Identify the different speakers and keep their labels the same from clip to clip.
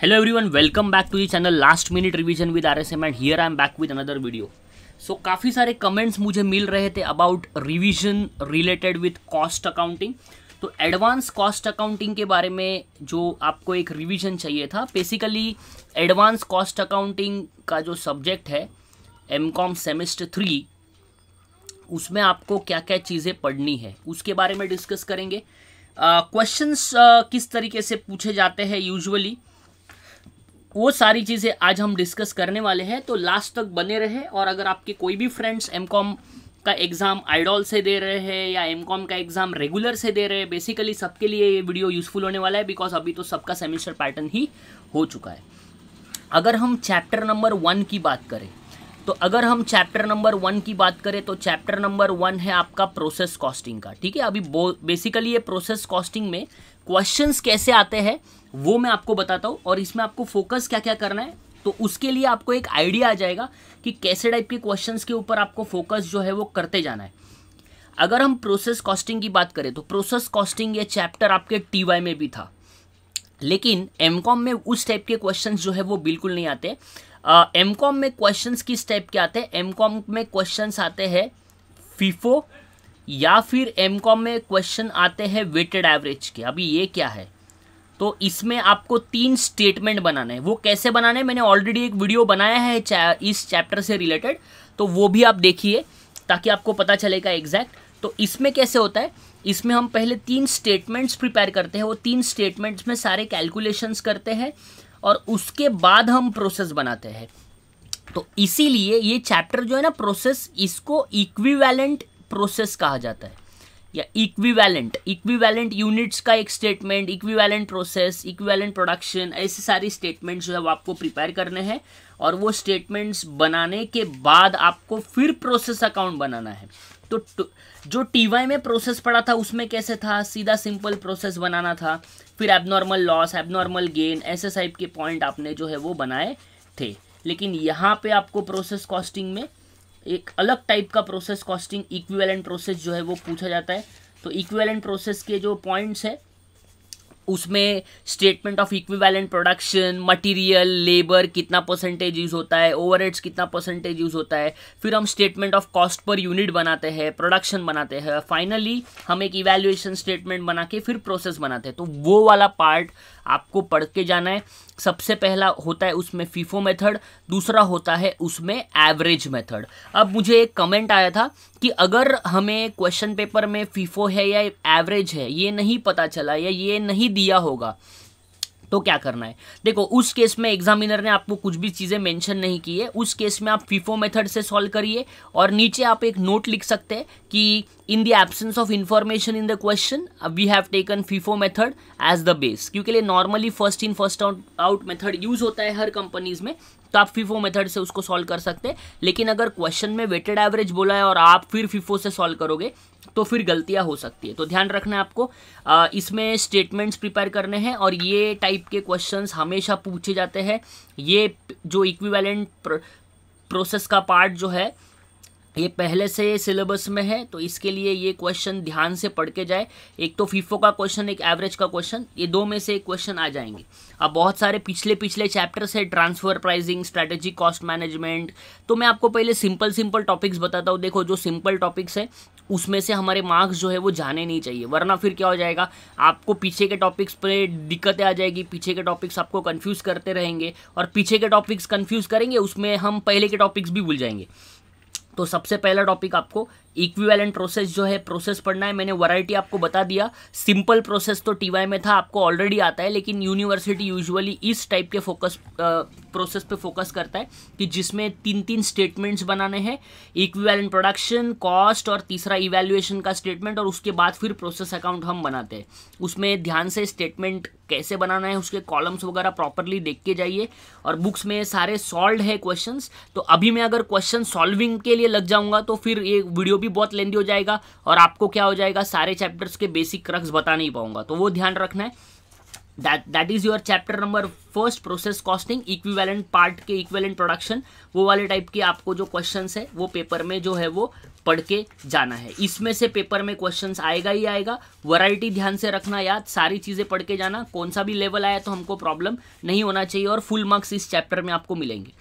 Speaker 1: hello everyone welcome back to the channel last minute revision with rsm and here I am back with another video so काफ़ी सारे comments मुझे मिल रहे थे about revision related with cost accounting तो advance cost accounting के बारे में जो आपको एक रिवीजन चाहिए था बेसिकली एडवांस कॉस्ट अकाउंटिंग का जो सब्जेक्ट है एम कॉम सेमेस्टर थ्री उसमें आपको क्या क्या चीज़ें पढ़नी है उसके बारे में डिस्कस करेंगे क्वेश्चंस uh, uh, किस तरीके से पूछे जाते हैं यूजुअली वो सारी चीज़ें आज हम डिस्कस करने वाले हैं तो लास्ट तक बने रहे और अगर आपके कोई भी फ्रेंड्स एम का एग्ज़ाम आइडॉल से दे रहे हैं या एम का एग्ज़ाम रेगुलर से दे रहे हैं बेसिकली सबके लिए ये वीडियो यूज़फुल होने वाला है बिकॉज अभी तो सबका सेमिस्टर पैटर्न ही हो चुका है अगर हम चैप्टर नंबर वन की बात करें तो अगर हम चैप्टर नंबर वन की बात करें तो चैप्टर नंबर वन है आपका प्रोसेस कॉस्टिंग का ठीक है अभी बेसिकली ये प्रोसेस कॉस्टिंग में क्वेश्चंस कैसे आते हैं वो मैं आपको बताता हूँ और इसमें आपको फोकस क्या क्या करना है तो उसके लिए आपको एक आइडिया आ जाएगा कि कैसे टाइप के क्वेश्चंस के ऊपर आपको फोकस जो है वो करते जाना है अगर हम प्रोसेस कॉस्टिंग की बात करें तो प्रोसेस कॉस्टिंग ये चैप्टर आपके टी में भी था लेकिन एम में उस टाइप के क्वेश्चन जो है वो बिल्कुल नहीं आते एम uh, में क्वेश्चन किस टाइप के आते हैं एम में क्वेश्चन आते हैं फीफो या फिर एम में क्वेश्चन आते हैं वेटेड एवरेज के अभी ये क्या है तो इसमें आपको तीन स्टेटमेंट बनाने हैं वो कैसे बनाने मैंने ऑलरेडी एक वीडियो बनाया है इस चैप्टर से रिलेटेड तो वो भी आप देखिए ताकि आपको पता चलेगा एग्जैक्ट तो इसमें कैसे होता है इसमें हम पहले तीन स्टेटमेंट्स प्रिपेयर करते हैं वो तीन स्टेटमेंट्स में सारे कैलकुलेशंस करते हैं और उसके बाद हम प्रोसेस बनाते हैं तो इसीलिए ये चैप्टर जो है ना प्रोसेस इसको इक्विवेलेंट प्रोसेस कहा जाता है या इक्विवेलेंट इक्विवेलेंट यूनिट्स का एक statement equivalent process equivalent production ऐसे सारी स्टेटमेंट्स जो है वो आपको प्रिपेयर करने हैं और वो स्टेटमेंट्स बनाने के बाद आपको फिर प्रोसेस अकाउंट बनाना है तो जो टीवाई में प्रोसेस पड़ा था उसमें कैसे था सीधा सिंपल प्रोसेस बनाना था फिर एबनॉर्मल लॉस एबनॉर्मल गेन ऐसे टाइप के पॉइंट आपने जो है वो बनाए थे लेकिन यहाँ पे आपको प्रोसेस कॉस्टिंग में एक अलग टाइप का प्रोसेस कॉस्टिंग इक्वेलेंट प्रोसेस जो है वो पूछा जाता है तो इक्वेलेंट प्रोसेस के जो पॉइंट्स है उसमें statement of equivalent production material labour कितना परसेंटेज यूज़ होता है ओवरहेड्स कितना परसेंटेज यूज़ होता है फिर हम statement of cost per unit बनाते हैं प्रोडक्शन बनाते हैं फाइनली हम एक इवेल्युएशन स्टेटमेंट बना के फिर प्रोसेस बनाते हैं तो वो वाला पार्ट आपको पढ़ के जाना है सबसे पहला होता है उसमें फीफो मेथड दूसरा होता है उसमें एवरेज मेथड अब मुझे एक कमेंट आया था कि अगर हमें क्वेश्चन पेपर में फीफो है या एवरेज है ये नहीं पता चला या ये नहीं दिया होगा तो क्या करना है देखो उस केस में एग्जामिनर ने आपको कुछ भी चीज़ें मेंशन नहीं की है उस केस में आप फीफो मेथड से सॉल्व करिए और नीचे आप एक नोट लिख सकते हैं कि in the absence of information in the question we have taken FIFO method as the base क्योंकि लिए normally first in first out method use होता है हर कंपनीज़ में तो आप फीफो मेथड से उसको सॉल्व कर सकते हैं लेकिन अगर क्वेश्चन में वेटेड एवरेज बोला है और आप फिर फीफो से सॉल्व करोगे तो फिर गलतियाँ हो सकती है तो ध्यान रखना आपको इसमें स्टेटमेंट्स प्रिपेयर करने हैं और ये टाइप के क्वेश्चन हमेशा पूछे जाते हैं ये जो इक्विवेलेंट प्रोसेस का पार्ट जो है ये पहले से सिलेबस में है तो इसके लिए ये क्वेश्चन ध्यान से पढ़ के जाए एक तो फीफो का क्वेश्चन एक एवरेज का क्वेश्चन ये दो में से एक क्वेश्चन आ जाएंगे अब बहुत सारे पिछले पिछले चैप्टर से transfer pricing strategy cost management तो मैं आपको पहले सिंपल सिंपल टॉपिक्स बताता हूँ देखो जो सिंपल टॉपिक्स है उसमें से हमारे मार्क्स जो है वो जाने नहीं चाहिए वरना फिर क्या हो जाएगा आपको पीछे के टॉपिक्स पर दिक्कतें आ जाएगी पीछे के टॉपिक्स आपको कन्फ्यूज़ करते रहेंगे और पीछे के टॉपिक्स कन्फ्यूज़ करेंगे उसमें हम पहले के टॉपिक्स भी भूल जाएंगे तो सबसे पहला टॉपिक आपको इक्विवेलेंट प्रोसेस जो है प्रोसेस पढ़ना है मैंने वैरायटी आपको बता दिया सिंपल प्रोसेस तो टीवाई में था आपको ऑलरेडी आता है लेकिन यूनिवर्सिटी यूजुअली इस टाइप के फोकस प्रोसेस पे फोकस करता है कि जिसमें तीन तीन स्टेटमेंट्स बनाने हैं इक्विवेलेंट प्रोडक्शन कॉस्ट और तीसरा इवेल्युएशन का स्टेटमेंट और उसके बाद फिर प्रोसेस अकाउंट हम बनाते हैं उसमें ध्यान से स्टेटमेंट कैसे बनाना है उसके कॉलम्स वगैरह प्रॉपरली देख के जाइए और बुक्स में सारे सॉल्व है क्वेश्चंस तो अभी मैं अगर क्वेश्चन सॉल्विंग के लिए लग जाऊंगा तो फिर ये वीडियो भी भी बहुत लेंदी हो जाएगा और आपको क्या हो जाएगा सारे चैप्टर्स के बेसिक क्रक्स बता नहीं पाऊंगा तो वो ध्यान रखना है that that is your chapter number first process costing equivalent part के इक्विवेलेंट प्रोडक्शन वो वाले टाइप के आपको जो क्वेश्चंस है वो पेपर में जो है वो पढ़ के जाना है इसमें से पेपर में क्वेश्चंस आएगा ही आएगा वैरायटी ध्यान से रखना याद सारी चीज़ें पढ़ के जाना कौन सा भी लेवल आया तो हमको प्रॉब्लम नहीं होना चाहिए और फुल मार्क्स इस चैप्टर में आपको मिलेंगे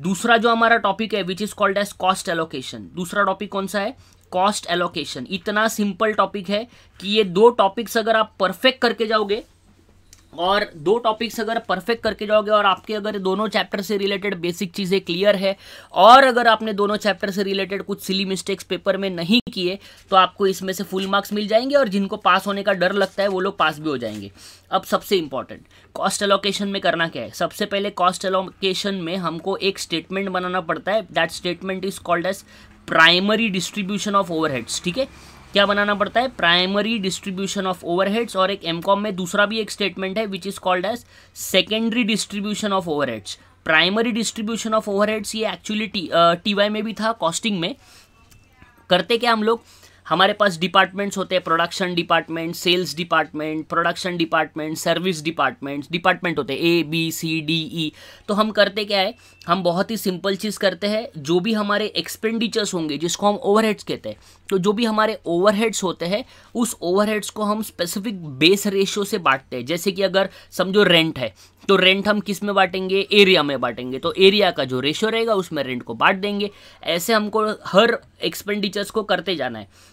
Speaker 1: दूसरा जो हमारा टॉपिक है which is called as cost allocation दूसरा टॉपिक कौन सा है कॉस्ट एलोकेशन इतना सिंपल टॉपिक है कि ये दो टॉपिक्स अगर आप परफेक्ट करके जाओगे और दो टॉपिक्स अगर परफेक्ट करके जाओगे और आपके अगर दोनों चैप्टर से रिलेटेड बेसिक चीज़ें क्लियर है और अगर आपने दोनों चैप्टर से रिलेटेड कुछ सिली मिस्टेक्स पेपर में नहीं किए तो आपको इसमें से फुल मार्क्स मिल जाएंगे और जिनको पास होने का डर लगता है वो लोग पास भी हो जाएंगे अब सबसे इंपॉर्टेंट कॉस्ट एलोकेशन में करना क्या है सबसे पहले कॉस्ट एलोकेशन में हमको एक स्टेटमेंट बनाना पड़ता है that statement is called as primary distribution of overheads ठीक है क्या बनाना पड़ता है प्राइमरी डिस्ट्रीब्यूशन ऑफ ओवरहेड्स और एक एमकॉम में दूसरा भी एक स्टेटमेंट है which is called as secondary distribution of overheads primary distribution of overheads ये एक्चुअली टी वाई में भी था कॉस्टिंग में करते क्या हम लोग हमारे पास डिपार्टमेंट्स होते हैं production department sales department production department service departments department होते हैं ए बी सी डी ई तो हम करते क्या है हम बहुत ही सिंपल चीज़ करते हैं जो भी हमारे एक्सपेंडिचर्स होंगे जिसको हम ओवरहेड्स कहते हैं तो जो भी हमारे ओवरहेड्स होते हैं उस ओवरहेड्स को हम स्पेसिफिक बेस रेशियो से बांटते हैं जैसे कि अगर समझो रेंट है तो रेंट हम किस में बांटेंगे एरिया में बांटेंगे तो एरिया का जो रेशियो रहेगा उसमें रेंट को बांट देंगे ऐसे हमको हर एक्सपेंडिचर्स को करते जाना है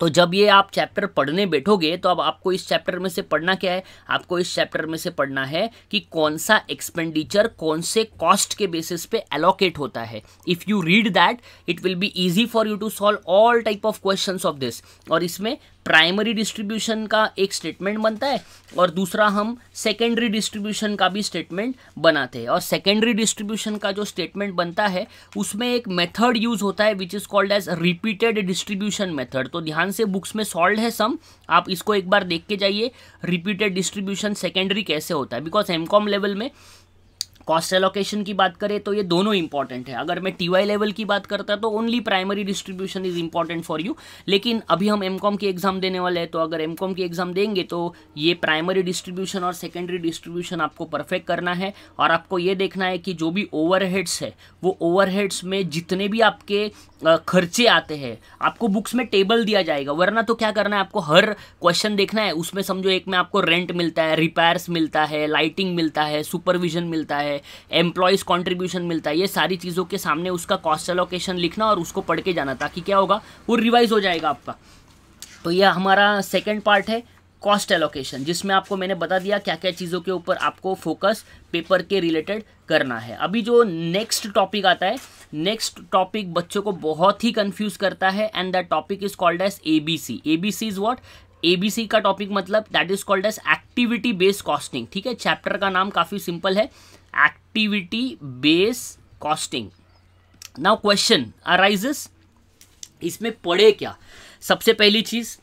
Speaker 1: तो जब ये आप चैप्टर पढ़ने बैठोगे तो अब आपको इस चैप्टर में से पढ़ना क्या है आपको इस चैप्टर में से पढ़ना है कि कौन सा एक्सपेंडिचर कौन से कॉस्ट के बेसिस पे एलोकेट होता है if you read that it will be easy for you to solve all type of question of this और इसमें प्राइमरी डिस्ट्रीब्यूशन का एक स्टेटमेंट बनता है और दूसरा हम सेकेंडरी डिस्ट्रीब्यूशन का भी स्टेटमेंट बनाते हैं और सेकेंडरी डिस्ट्रीब्यूशन का जो स्टेटमेंट बनता है उसमें एक मेथड यूज होता है which is called as repeated distribution method तो ध्यान से बुक्स में सॉल्व है सम आप इसको एक बार देख के जाइए रिपीटेड डिस्ट्रीब्यूशन सेकेंडरी कैसे होता है बिकॉज एम लेवल में कॉस्ट एलोकेशन की बात करें तो ये दोनों इंपॉर्टेंट है अगर मैं टी वाई लेवल की बात करता तो only primary distribution is important for you लेकिन अभी हम एम कॉम की एग्जाम देने वाले हैं तो अगर एम कॉम की एग्जाम देंगे तो ये प्राइमरी डिस्ट्रीब्यूशन और सेकेंडरी डिस्ट्रीब्यूशन आपको परफेक्ट करना है और आपको ये देखना है कि जो भी ओवर है वो ओवर में जितने भी आपके खर्चे आते हैं आपको बुक्स में टेबल दिया जाएगा वरना तो क्या करना है आपको हर क्वेश्चन देखना है उसमें समझो एक में आपको रेंट मिलता है रिपेयर्स मिलता है लाइटिंग मिलता है सुपरविजन मिलता है है एम्प्लॉयज़ कॉन्ट्रीब्यूशन मिलता है ये सारी चीज़ों के सामने उसका कॉस्ट एलोकेशन लिखना और उसको पढ़ के जाना ताकि क्या होगा वो रिवाइज हो जाएगा आपका तो यह हमारा सेकेंड पार्ट है कॉस्ट एलोकेशन जिसमें आपको मैंने बता दिया क्या क्या चीज़ों के ऊपर आपको फोकस पेपर के रिलेटेड करना है अभी जो नेक्स्ट टॉपिक आता है नेक्स्ट टॉपिक बच्चों को बहुत ही कंफ्यूज करता है and the topic is called as A B C A B C is what A B C का टॉपिक मतलब that is called as activity based costing ठीक है चैप्टर का नाम काफ़ी सिंपल है activity based costing now question arises इसमें पढ़े क्या सबसे पहली चीज़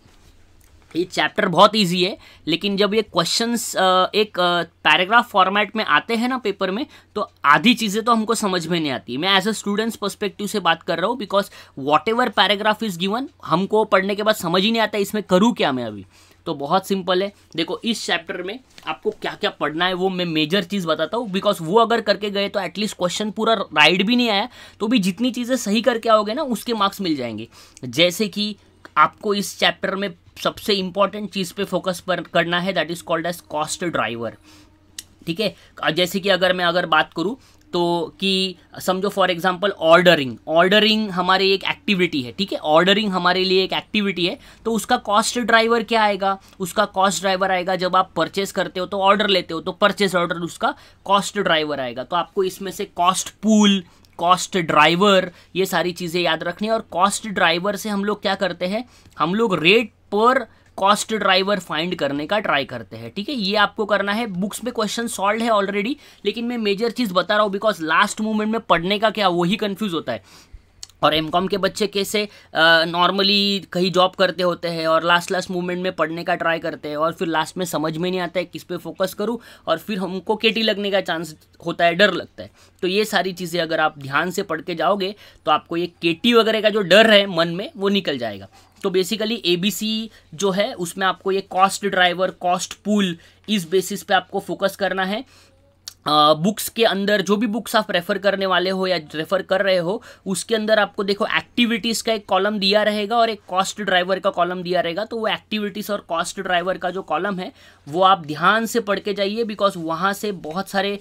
Speaker 1: ये चैप्टर बहुत इजी है लेकिन जब ये क्वेश्चंस एक पैराग्राफ फॉर्मेट में आते हैं ना पेपर में तो आधी चीज़ें तो हमको समझ में नहीं आती मैं एज अ स्टूडेंट्स पर्सपेक्टिव से बात कर रहा हूँ because whatever paragraph is given हमको पढ़ने के बाद समझ ही नहीं आता इसमें करूँ क्या मैं अभी तो बहुत सिंपल है देखो इस चैप्टर में आपको क्या क्या पढ़ना है वो मैं मेजर चीज़ बताता हूँ बिकॉज वो अगर करके गए तो एटलीस्ट क्वेश्चन पूरा राइट भी नहीं आया तो भी जितनी चीज़ें सही करके आओगे ना उसके मार्क्स मिल जाएंगे जैसे कि आपको इस चैप्टर में सबसे इंपॉर्टेंट चीज़ पे फोकस पर करना है that is called as cost driver ठीक है जैसे कि अगर मैं अगर बात करूँ तो कि समझो फॉर एग्जाम्पल ऑर्डरिंग ऑर्डरिंग हमारे एक एक्टिविटी है ठीक है ऑर्डरिंग हमारे लिए एक एक्टिविटी है तो उसका कॉस्ट ड्राइवर क्या आएगा उसका कॉस्ट ड्राइवर आएगा जब आप परचेस करते हो तो ऑर्डर लेते हो तो परचेस ऑर्डर उसका कॉस्ट ड्राइवर आएगा तो आपको इसमें से कॉस्ट पूल कॉस्ट ड्राइवर ये सारी चीज़ें याद रखनी और कॉस्ट ड्राइवर से हम लोग क्या करते हैं हम लोग रेट पर कॉस्ट ड्राइवर फाइंड करने का ट्राई करते हैं ठीक है ये आपको करना है बुक्स में क्वेश्चन सॉल्व है ऑलरेडी लेकिन मैं मेजर चीज़ बता रहा हूँ बिकॉज लास्ट मोमेंट में पढ़ने का क्या वही कन्फ्यूज़ होता है और एम कॉम के बच्चे कैसे नॉर्मली कहीं जॉब करते होते हैं और लास्ट लास्ट मोमेंट में पढ़ने का ट्राई करते हैं और फिर लास्ट में समझ में नहीं आता है किस पे फोकस करूँ और फिर हमको केटी लगने का चांस होता है डर लगता है तो ये सारी चीज़ें अगर आप ध्यान से पढ़ के जाओगे तो आपको ये केटी वगैरह का जो डर है मन में वो निकल जाएगा तो बेसिकली एबीसी जो है उसमें आपको ये कॉस्ट ड्राइवर कॉस्ट पूल इस बेसिस पे आपको फोकस करना है बुक्स के अंदर जो भी बुक्स आप रेफ़र करने वाले हो या रेफ़र कर रहे हो उसके अंदर आपको देखो एक्टिविटीज़ का एक कॉलम दिया रहेगा और एक कॉस्ट ड्राइवर का कॉलम दिया रहेगा तो वो एक्टिविटीज़ और कॉस्ट ड्राइवर का जो कॉलम है वो आप ध्यान से पढ़ के जाइए बिकॉज वहाँ से बहुत सारे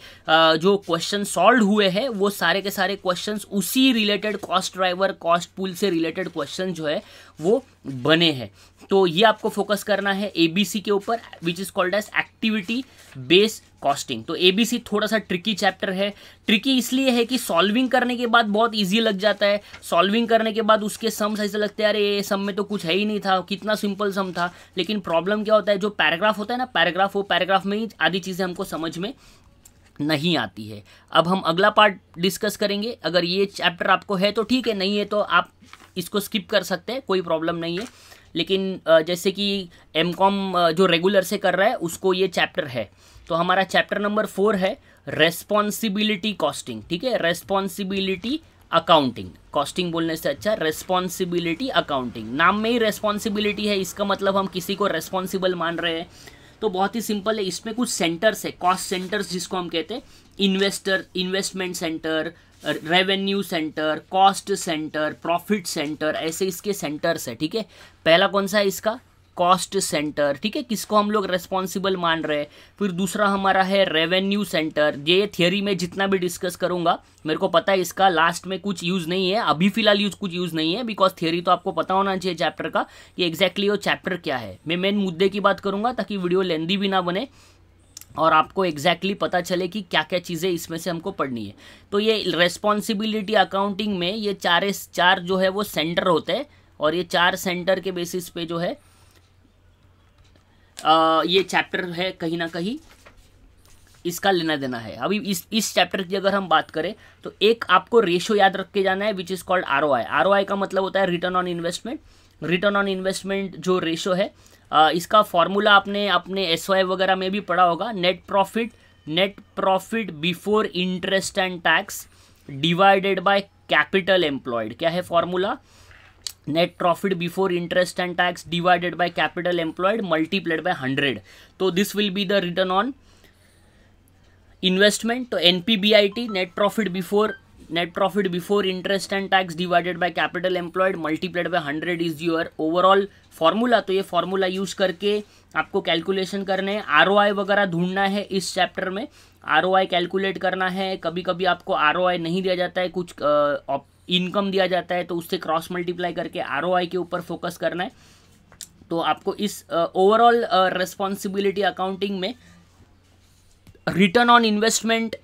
Speaker 1: जो क्वेश्चन सॉल्व हुए हैं वो सारे के सारे क्वेश्चन उसी related cost driver cost pool से रिलेटेड क्वेश्चन जो है वो बने हैं तो ये आपको फोकस करना है एबीसी के ऊपर which is called as activity base costing तो एबीसी थोड़ा सा ट्रिकी चैप्टर है ट्रिकी इसलिए है कि सॉल्विंग करने के बाद बहुत इजी लग जाता है सॉल्विंग करने के बाद उसके सम्स ऐसे लगते हैं अरे ये सम में तो कुछ है ही नहीं था कितना सिंपल सम था लेकिन प्रॉब्लम क्या होता है जो पैराग्राफ होता है ना पैराग्राफ वो पैराग्राफ में ही आधी चीज़ें हमको समझ में नहीं आती है अब हम अगला पार्ट डिस्कस करेंगे अगर ये चैप्टर आपको है तो ठीक है नहीं है तो आप इसको स्किप कर सकते हैं कोई प्रॉब्लम नहीं है लेकिन जैसे कि एम कॉम जो रेगुलर से कर रहा है उसको ये चैप्टर है तो हमारा चैप्टर नंबर फोर है रेस्पॉन्सिबिलिटी कॉस्टिंग ठीक है रेस्पॉन्सिबिलिटी अकाउंटिंग कॉस्टिंग बोलने से अच्छा रेस्पॉन्सिबिलिटी अकाउंटिंग नाम में ही रेस्पॉन्सिबिलिटी है इसका मतलब हम किसी को रेस्पॉन्सिबल मान रहे हैं तो बहुत ही सिंपल है इसमें कुछ सेंटर्स है कॉस्ट सेंटर्स जिसको हम कहते हैं investor investment centre revenue centre cost centre profit centre ऐसे इसके सेंटर्स है ठीक है पहला कौन सा है इसका कॉस्ट सेंटर ठीक है किसको हम लोग रेस्पॉन्सिबल मान रहे हैं फिर दूसरा हमारा है रेवेन्यू सेंटर ये थियोरी में जितना भी डिस्कस करूंगा मेरे को पता है इसका लास्ट में कुछ यूज़ नहीं है अभी फिलहाल यूज कुछ यूज़ नहीं है बिकॉज थियोरी तो आपको पता होना चाहिए चैप्टर का कि एग्जैक्टली वो चैप्टर क्या है मैं मेन मुद्दे की बात करूंगा ताकि वीडियो लेंदी भी ना बने और आपको एग्जैक्टली exactly पता चले कि क्या क्या चीज़ें इसमें से हमको पढ़नी है तो ये रेस्पॉन्सिबिलिटी अकाउंटिंग में ये चारे चार जो है वो सेंटर होते हैं और ये चार सेंटर के बेसिस पे जो है ये चैप्टर है कहीं ना कहीं इसका लेना देना है अभी इस इस चैप्टर की अगर हम बात करें तो एक आपको रेशो याद रख के जाना है which is called R O I R O I का मतलब होता है return on investment return on investment जो रेशो है आ, इसका फॉर्मूला आपने अपने एस वगैरह में भी पढ़ा होगा net profit net profit before interest and tax divided by capital employed क्या है formula net profit before interest and tax divided by capital employed multiplied by hundred तो this will be the return on investment तो N P B I T net profit before interest and tax divided by capital employed multiplied by hundred is by overall is तो ये formula use करके आपको calculation करने हैं are वगैरह ढूंढना है इस चैप्टर में आर कैलकुलेट करना है कभी कभी आपको आर नहीं दिया जाता है कुछ इनकम दिया जाता है तो उससे क्रॉस मल्टीप्लाई करके आर के ऊपर फोकस करना है तो आपको इस ओवरऑल रेस्पॉन्सिबिलिटी अकाउंटिंग में रिटर्न ऑन इन्वेस्टमेंट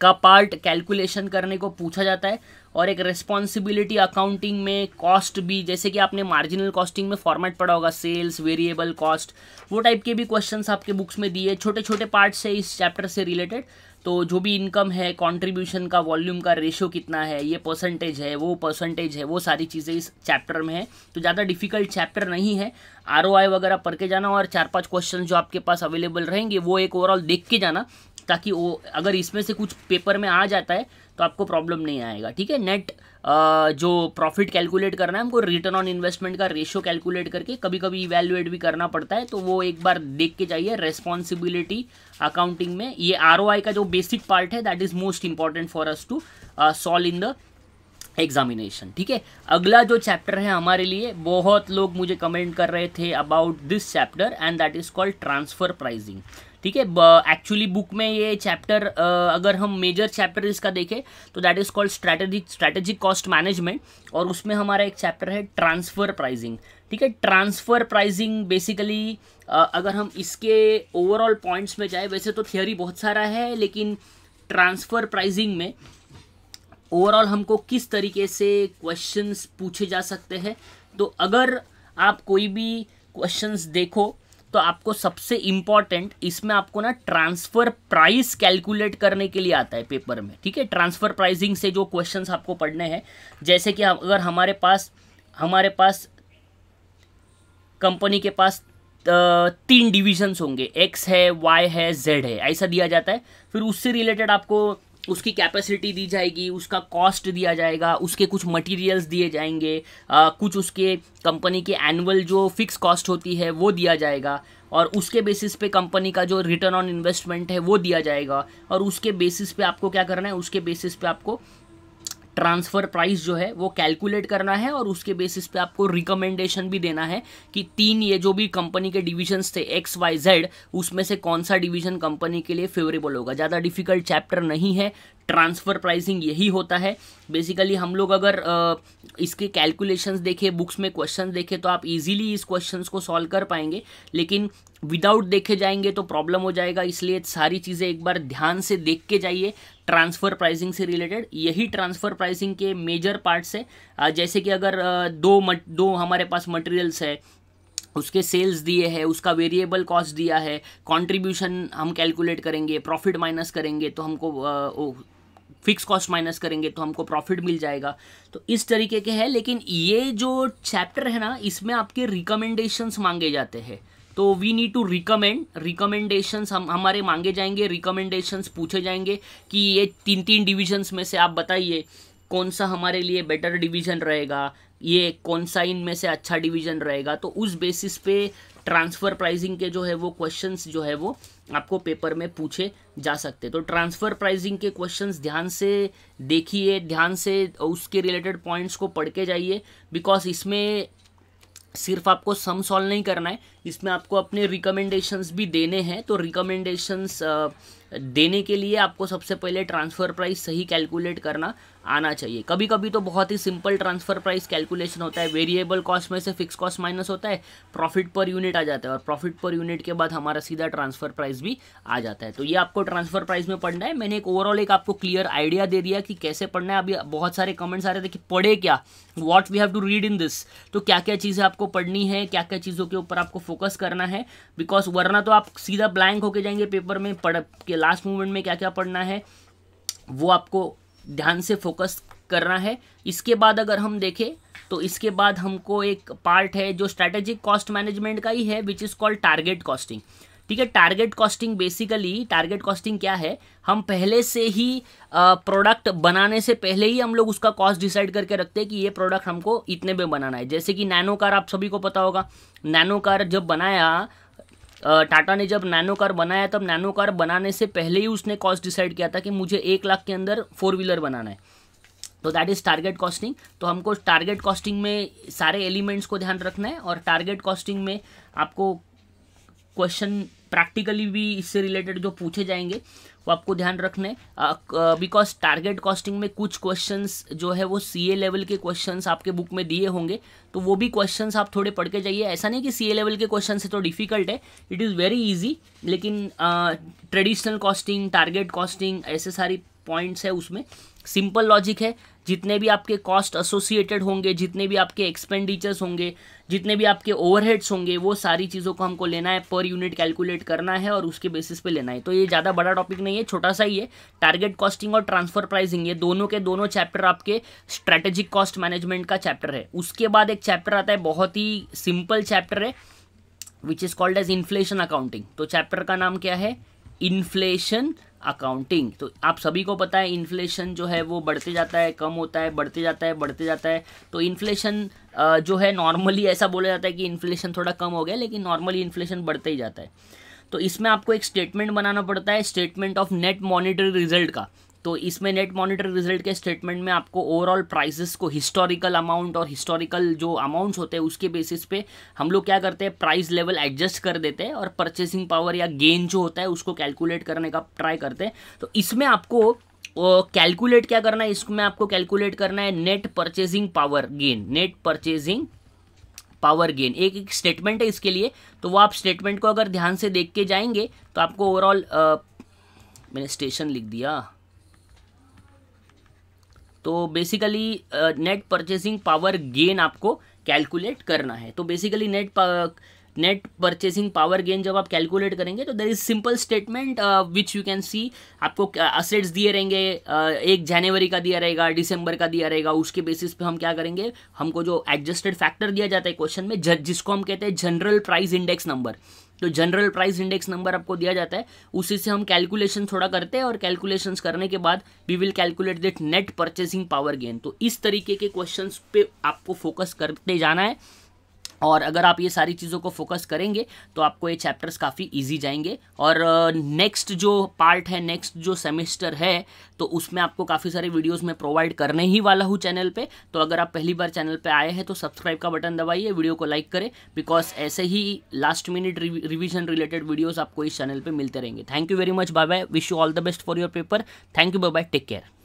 Speaker 1: का पार्ट कैलकुलेशन करने को पूछा जाता है और एक रेस्पॉन्सिबिलिटी अकाउंटिंग में कॉस्ट भी जैसे कि आपने मार्जिनल कॉस्टिंग में फॉर्मेट पड़ा होगा सेल्स वेरिएबल कॉस्ट वो टाइप के भी क्वेश्चंस आपके बुक्स में दिए छोटे छोटे पार्ट्स है इस चैप्टर से रिलेटेड तो जो भी इनकम है कंट्रीब्यूशन का वॉल्यूम का रेशियो कितना है ये परसेंटेज है वो परसेंटेज है वो सारी चीज़ें इस चैप्टर में है तो ज़्यादा डिफिकल्ट चैप्टर नहीं है आर वगैरह पढ़ के जाना और चार पाँच क्वेश्चन जो आपके पास अवेलेबल रहेंगे वो एक ओवरऑल देख के जाना ताकि वो अगर इसमें से कुछ पेपर में आ जाता है तो आपको प्रॉब्लम नहीं आएगा ठीक है नेट जो प्रॉफिट कैलकुलेट करना है हमको रिटर्न ऑन इन्वेस्टमेंट का रेशियो कैलकुलेट करके कभी कभी इवेल्युएट भी करना पड़ता है तो वो एक बार देख के जाइए रेस्पॉन्सिबिलिटी अकाउंटिंग में ये आर का जो बेसिक पार्ट है that is most important for us to solve in the examination ठीक है अगला जो चैप्टर है हमारे लिए बहुत लोग मुझे कमेंट कर रहे थे about this chapter and that is called transfer pricing ठीक है एक्चुअली बुक uh, में ये चैप्टर uh, अगर हम मेजर चैप्टर इसका देखें तो that is called strategic strategic cost management और उसमें हमारा एक चैप्टर है ट्रांसफ़र प्राइजिंग ठीक है ट्रांसफ़र प्राइजिंग बेसिकली अगर हम इसके ओवरऑल पॉइंट्स में जाए वैसे तो थियोरी बहुत सारा है लेकिन ट्रांसफ़र प्राइजिंग में ओवरऑल हमको किस तरीके से क्वेश्चंस पूछे जा सकते हैं तो अगर आप कोई भी क्वेश्चंस देखो तो आपको सबसे इम्पॉर्टेंट इसमें आपको ना ट्रांसफर प्राइस कैलकुलेट करने के लिए आता है पेपर में ठीक है ट्रांसफर प्राइसिंग से जो क्वेश्चन आपको पढ़ने हैं जैसे कि अगर हमारे पास हमारे पास कंपनी के पास तीन डिविजन्स होंगे एक्स है वाई है जेड है ऐसा दिया जाता है फिर उससे रिलेटेड आपको उसकी कैपेसिटी दी जाएगी उसका कॉस्ट दिया जाएगा उसके कुछ मटेरियल्स दिए जाएंगे आ, कुछ उसके कंपनी के एनुअल जो फिक्स कॉस्ट होती है वो दिया जाएगा और उसके बेसिस पे कंपनी का जो रिटर्न ऑन इन्वेस्टमेंट है वो दिया जाएगा और उसके बेसिस पे आपको क्या करना है उसके बेसिस पे आपको ट्रांसफ़र प्राइस जो है वो कैलकुलेट करना है और उसके बेसिस पे आपको रिकमेंडेशन भी देना है कि तीन ये जो भी कंपनी के डिविजन्स थे एक्स वाई जेड उसमें से कौन सा डिवीजन कंपनी के लिए फेवरेबल होगा ज़्यादा डिफिकल्ट चैप्टर नहीं है ट्रांसफ़र प्राइसिंग यही होता है बेसिकली हम लोग अगर इसके कैलकुलेशंस देखें बुक्स में क्वेश्चन देखें तो आप इजीली इस क्वेश्चंस को सॉल्व कर पाएंगे लेकिन विदाउट देखे जाएंगे तो प्रॉब्लम हो जाएगा इसलिए सारी चीज़ें एक बार ध्यान से देख के जाइए ट्रांसफ़र प्राइसिंग से रिलेटेड यही ट्रांसफ़र प्राइसिंग के मेजर पार्ट्स है जैसे कि अगर दो मट दो हमारे पास मटेरियल्स है उसके सेल्स दिए हैं उसका वेरिएबल कॉस्ट दिया है कंट्रीब्यूशन हम कैलकुलेट करेंगे प्रॉफिट माइनस करेंगे तो हमको फिक्स कॉस्ट माइनस करेंगे तो हमको प्रॉफिट मिल जाएगा तो इस तरीके के है लेकिन ये जो चैप्टर है ना इसमें आपके रिकमेंडेशंस मांगे जाते हैं तो we need to recommend recommendations हम हमारे मांगे जाएंगे रिकमेंडेशंस पूछे जाएंगे कि ये तीन तीन डिविजन्स में से आप बताइए कौन सा हमारे लिए बेटर डिवीजन रहेगा ये कौन सा इनमें से अच्छा डिवीजन रहेगा तो उस बेसिस पे ट्रांसफ़र प्राइसिंग के जो है वो क्वेश्चंस जो है वो आपको पेपर में पूछे जा सकते तो ट्रांसफ़र प्राइसिंग के क्वेश्चंस ध्यान से देखिए ध्यान से उसके रिलेटेड पॉइंट्स को पढ़ के जाइए बिकॉज इसमें सिर्फ आपको सम सॉल्व नहीं करना है इसमें आपको अपने रिकमेंडेशंस भी देने हैं तो रिकमेंडेशंस देने के लिए आपको सबसे पहले ट्रांसफ़र प्राइस सही कैलकुलेट करना आना चाहिए कभी कभी तो बहुत ही सिंपल ट्रांसफ़र प्राइस कैलकुलेशन होता है वेरिएबल कॉस्ट में से फिक्स कॉस्ट माइनस होता है प्रॉफिट पर यूनिट आ जाता है और प्रॉफिट पर यूनिट के बाद हमारा सीधा ट्रांसफ़र प्राइस भी आ जाता है तो ये आपको ट्रांसफ़र प्राइस में पढ़ना है मैंने एक ओवरऑल एक आपको क्लियर आइडिया दे दिया कि कैसे पढ़ना है अभी बहुत सारे कमेंट्स आ रहे थे कि पढ़े क्या what we have to read in this तो क्या क्या चीज़ें आपको पढ़नी है क्या क्या चीज़ों के ऊपर आपको फोकस करना है बिकॉज वरना तो आप सीधा ब्लैंक होके जाएंगे पेपर में पढ़ के लास्ट मोमेंट में क्या क्या पढ़ना है वो आपको ध्यान से फोकस करना है इसके बाद अगर हम देखें तो इसके बाद हमको एक पार्ट है जो स्ट्रैटेजिक कॉस्ट मैनेजमेंट का ही है which is called target costing ठीक है target costing basically target costing क्या है हम पहले से ही प्रोडक्ट बनाने से पहले ही हम लोग उसका कॉस्ट डिसाइड करके रखते हैं कि ये प्रोडक्ट हमको इतने में बनाना है जैसे कि नैनो कार आप सभी को पता होगा नैनो कार जब बनाया टाटा ने जब नैनो कार बनाया तब नैनो कार बनाने से पहले ही उसने कॉस्ट डिसाइड किया था कि मुझे एक लाख के अंदर फोर व्हीलर बनाना है तो दैट इज़ टारगेट कॉस्टिंग तो हमको टारगेट कॉस्टिंग में सारे एलिमेंट्स को ध्यान रखना है और टारगेट कॉस्टिंग में आपको क्वेश्चन प्रैक्टिकली भी इससे रिलेटेड जो पूछे जाएंगे वो आपको ध्यान रखने बिकॉज टारगेट कॉस्टिंग में कुछ क्वेश्चंस जो है वो सीए लेवल के क्वेश्चंस आपके बुक में दिए होंगे तो वो भी क्वेश्चंस आप थोड़े पढ़ के जाइए ऐसा नहीं कि सीए लेवल के क्वेश्चन से तो डिफिकल्ट है इट इज़ वेरी ईजी लेकिन ट्रेडिशनल कॉस्टिंग टारगेट कॉस्टिंग ऐसे सारी पॉइंट्स है उसमें सिंपल लॉजिक है जितने भी आपके कॉस्ट एसोसिएटेड होंगे जितने भी आपके एक्सपेंडिचर्स होंगे जितने भी आपके ओवरहेड्स होंगे वो सारी चीज़ों को हमको लेना है पर यूनिट कैलकुलेट करना है और उसके बेसिस पे लेना है तो ये ज़्यादा बड़ा टॉपिक नहीं है छोटा सा ही है टारगेट कॉस्टिंग और ट्रांसफर प्राइसिंग ये दोनों के दोनों चैप्टर आपके स्ट्रैटेजिक कॉस्ट मैनेजमेंट का चैप्टर है उसके बाद एक चैप्टर आता है बहुत ही सिंपल चैप्टर है which is called as inflation accounting तो चैप्टर का नाम क्या है इन्फ्लेशन अकाउंटिंग तो आप सभी को पता है इन्फ्लेशन जो है वो बढ़ते जाता है कम होता है बढ़ते जाता है बढ़ते जाता है तो इन्फ्लेशन जो है नॉर्मली ऐसा बोला जाता है कि इन्फ्लेशन थोड़ा कम हो गया लेकिन नॉर्मली इन्फ्लेशन बढ़ते ही जाता है तो इसमें आपको एक स्टेटमेंट बनाना पड़ता है statement of net monetary result का तो इसमें नेट मॉनिटर रिजल्ट के स्टेटमेंट में आपको ओवरऑल प्राइसेस को हिस्टोरिकल अमाउंट और हिस्टोरिकल जो अमाउंट्स होते हैं उसके बेसिस पे हम लोग क्या करते हैं प्राइस लेवल एडजस्ट कर देते हैं और परचेसिंग पावर या गेन जो होता है उसको कैलकुलेट करने का ट्राई करते हैं तो इसमें आपको कैलकुलेट क्या करना है इसमें आपको कैलकुलेट करना है net purchasing power gain net purchasing power gain एक एक स्टेटमेंट है इसके लिए तो वो आप स्टेटमेंट को अगर ध्यान से देख के जाएंगे तो आपको ओवरऑल मैंने स्टेशन लिख दिया तो basically net purchasing power gain आपको कैलकुलेट करना है तो basically net net purchasing power gain जब आप कैलकुलेट करेंगे तो there is simple statement which you can see आपको असेट्स uh, दिए रहेंगे uh, एक जनवरी का दिया रहेगा दिसंबर का दिया रहेगा उसके बेसिस पे हम क्या करेंगे हमको जो एडजस्टेड फैक्टर दिया जाता है क्वेश्चन में जिसको हम कहते हैं जनरल प्राइस इंडेक्स नंबर तो जनरल प्राइस इंडेक्स नंबर आपको दिया जाता है उसी से हम कैलकुलेशन थोड़ा करते हैं और कैलकुलेशन करने के बाद we will calculate that net purchasing power gain तो इस तरीके के क्वेश्चन पे आपको फोकस करते जाना है और अगर आप ये सारी चीज़ों को फोकस करेंगे तो आपको ये चैप्टर्स काफ़ी इजी जाएंगे और नेक्स्ट uh, जो पार्ट है नेक्स्ट जो सेमेस्टर है तो उसमें आपको काफ़ी सारे वीडियोस में प्रोवाइड करने ही वाला हूँ चैनल पे तो अगर आप पहली बार चैनल पे आए हैं तो सब्सक्राइब का बटन दबाइए वीडियो को लाइक करें बिकॉज ऐसे ही last minute revision related videos आपको इस चैनल पर मिलते रहेंगे thank you very much bye bye wish you all the best for your paper thank you bye bye take care